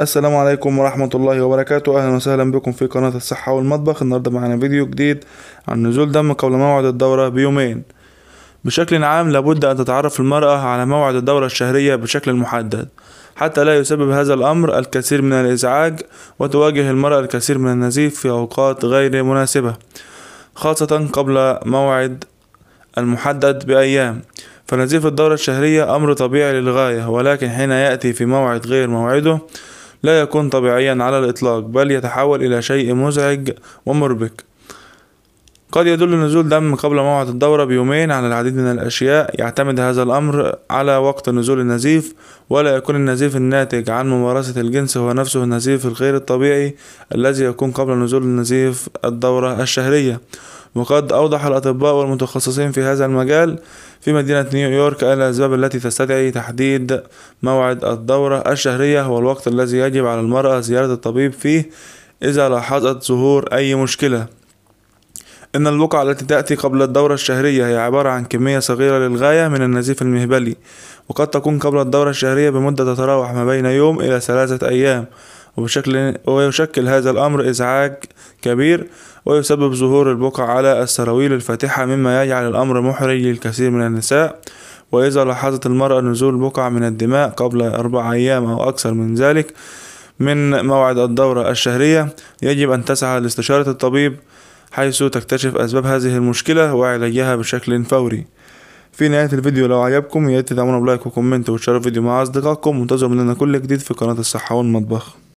السلام عليكم ورحمة الله وبركاته أهلا وسهلا بكم في قناة الصحة والمطبخ النهاردة معنا فيديو جديد عن نزول دم قبل موعد الدورة بيومين بشكل عام لابد أن تتعرف المرأة على موعد الدورة الشهرية بشكل محدد حتى لا يسبب هذا الأمر الكثير من الإزعاج وتواجه المرأة الكثير من النزيف في أوقات غير مناسبة خاصة قبل موعد المحدد بأيام فنزيف الدورة الشهرية أمر طبيعي للغاية ولكن حين يأتي في موعد غير موعده لا يكون طبيعيا على الإطلاق بل يتحول إلى شيء مزعج ومربك قد يدل نزول دم قبل موعد الدورة بيومين على العديد من الأشياء يعتمد هذا الأمر على وقت نزول النزيف ولا يكون النزيف الناتج عن ممارسة الجنس هو نفسه النزيف الغير الطبيعي الذي يكون قبل نزول النزيف الدورة الشهرية وقد أوضح الأطباء والمتخصصين في هذا المجال في مدينة نيويورك الأسباب التي تستدعي تحديد موعد الدورة الشهرية هو الوقت الذي يجب على المرأة زيارة الطبيب فيه إذا لاحظت ظهور أي مشكلة إن البقعة التي تأتي قبل الدورة الشهرية هي عبارة عن كمية صغيرة للغاية من النزيف المهبلي وقد تكون قبل الدورة الشهرية بمدة تتراوح ما بين يوم إلى ثلاثة أيام وبشكل ويشكل هذا الأمر إزعاج كبير ويسبب ظهور البقع على السراويل الفاتحة مما يجعل الأمر محرج للكثير من النساء وإذا لاحظت المرأة نزول بقع من الدماء قبل أربع أيام أو أكثر من ذلك من موعد الدورة الشهرية يجب أن تسعى لاستشارة الطبيب حيث تكتشف أسباب هذه المشكلة وعلاجها بشكل فوري في نهاية الفيديو لو عجبكم يا ريت تدعمونا بلايك وكومنت وتشاركوا الفيديو مع أصدقائكم وانتظروا مننا كل جديد في قناة الصحة والمطبخ